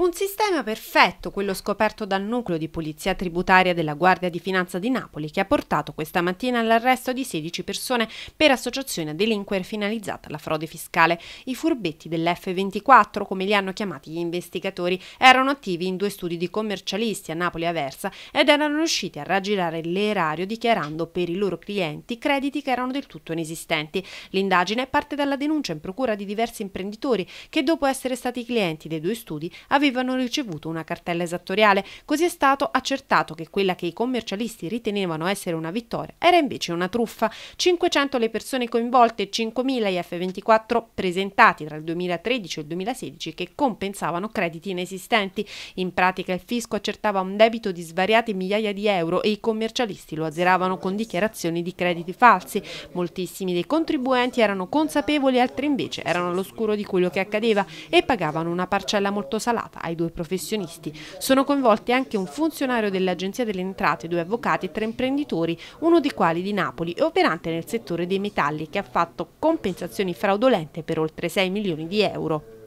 Un sistema perfetto, quello scoperto dal nucleo di polizia tributaria della Guardia di Finanza di Napoli, che ha portato questa mattina all'arresto di 16 persone per associazione a delinquere finalizzata alla frode fiscale. I furbetti dell'F24, come li hanno chiamati gli investigatori, erano attivi in due studi di commercialisti a Napoli e Aversa ed erano riusciti a raggirare l'erario dichiarando per i loro clienti crediti che erano del tutto inesistenti. L'indagine parte dalla denuncia in procura di diversi imprenditori che, dopo essere stati clienti dei due studi, avevano avevano ricevuto una cartella esattoriale, così è stato accertato che quella che i commercialisti ritenevano essere una vittoria era invece una truffa. 500 le persone coinvolte, 5.000 i F24 presentati tra il 2013 e il 2016 che compensavano crediti inesistenti. In pratica il fisco accertava un debito di svariate migliaia di euro e i commercialisti lo azzeravano con dichiarazioni di crediti falsi. Moltissimi dei contribuenti erano consapevoli, altri invece erano all'oscuro di quello che accadeva e pagavano una parcella molto salata imputata ai due professionisti. Sono coinvolti anche un funzionario dell'Agenzia delle Entrate, due avvocati e tre imprenditori, uno dei quali di Napoli e operante nel settore dei metalli che ha fatto compensazioni fraudolente per oltre 6 milioni di euro.